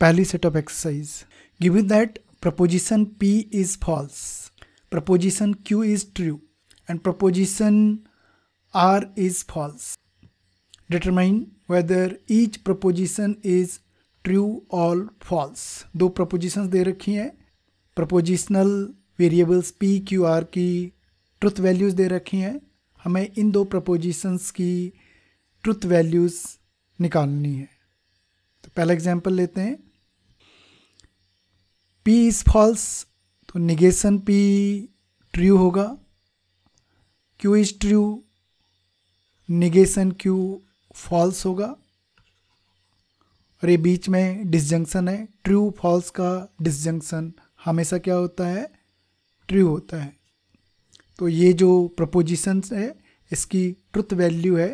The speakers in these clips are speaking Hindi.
पहली set of exercise given that proposition P is false proposition Q is true and proposition R is false determine whether each proposition is true और फॉल्स दो प्रपोजिशंस दे रखी हैं propositional variables P Q R की ट्रुथ वैल्यूज़ दे रखी हैं हमें इन दो प्रपोजिशंस की ट्रुथ वैल्यूज़ निकालनी है तो पहला एग्जाम्पल लेते हैं P इज फॉल्स तो निगेशन P ट्रू होगा Q is true negation Q false होगा और ये बीच में डिसजंक्शन है ट्रू फॉल्स का डिसजंक्शन हमेशा क्या होता है ट्रू होता है तो ये जो प्रपोजिशंस है इसकी ट्रुथ वैल्यू है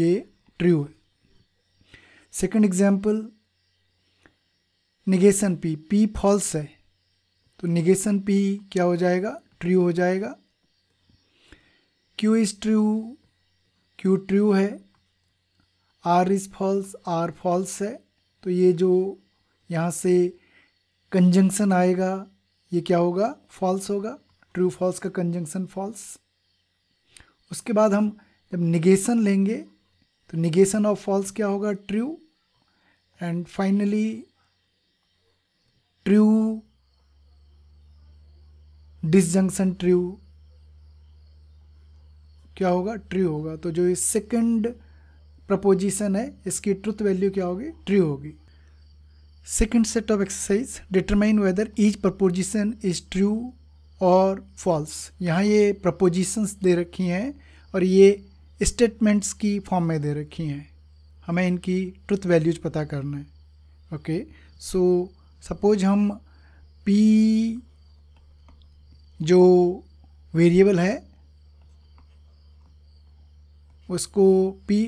ये ट्रू है second example negation P P false है तो निगेशन पी क्या हो जाएगा ट्रू हो जाएगा Q is true Q true है R is false R false है तो ये जो यहाँ से कंजंक्शन आएगा ये क्या होगा फॉल्स होगा ट्रू फॉल्स का कंजंक्शन फॉल्स उसके बाद हम जब निगेशन लेंगे तो निगेशन ऑफ फॉल्स क्या होगा true and finally true disjunction true क्या होगा ट्रू होगा तो जो ये सेकंड प्रपोजिशन है इसकी ट्रुथ वैल्यू क्या होगी ट्रू होगी second set of exercise determine whether each proposition is true और फॉल्स यहाँ ये प्रपोजिशंस दे रखी हैं और ये स्टेटमेंट्स की फॉर्म में दे रखी हैं हमें इनकी ट्रुथ वैल्यूज पता करना है ओके सो सपोज हम p जो वेरिएबल है उसको p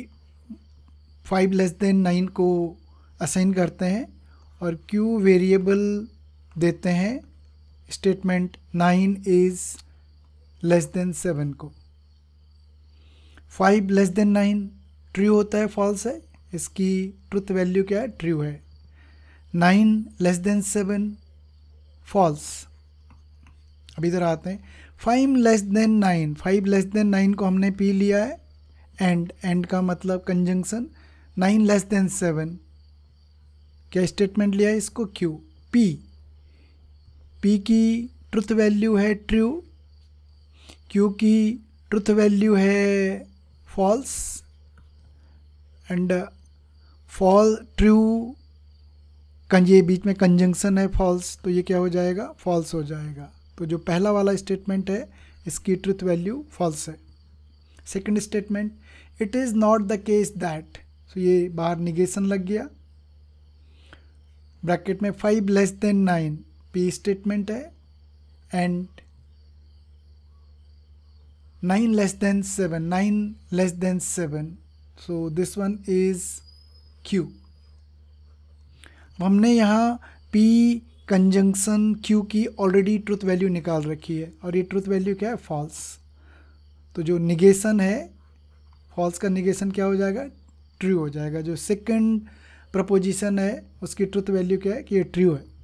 five less than nine को असाइन करते हैं और q वेरिएबल देते हैं statement nine is less than seven को five less than nine true होता है फॉल्स है इसकी ट्रुथ वैल्यू क्या है ट्रू है nine less than seven false अब इधर आते हैं five less than nine five less than nine को हमने पी लिया है एंड एंड का मतलब conjunction nine less than seven क्या स्टेटमेंट लिया है इसको क्यू पी पी की ट्रुथ वैल्यू है ट्रू क्यू की ट्रुथ वैल्यू है फॉल्स एंड फॉल ट्रू ये बीच में कंजंक्शन है फॉल्स तो ये क्या हो जाएगा फॉल्स हो जाएगा तो जो पहला वाला स्टेटमेंट है इसकी ट्रुथ वैल्यू फॉल्स है second statement it is not the case that so ये बाहर निगेशन लग गया ब्रैकेट में five less than nine P statement है and nine less than seven nine less than seven so this one is Q हमने यहाँ पी कंजंक्शन क्यू की ऑलरेडी ट्रुथ वैल्यू निकाल रखी है और ये ट्रुथ वैल्यू क्या है फॉल्स तो जो निगेशन है फॉल्स का निगेशन क्या हो जाएगा ट्रू हो जाएगा जो सेकंड प्रपोजिशन है उसकी ट्रुथ वैल्यू क्या है कि ये ट्रू है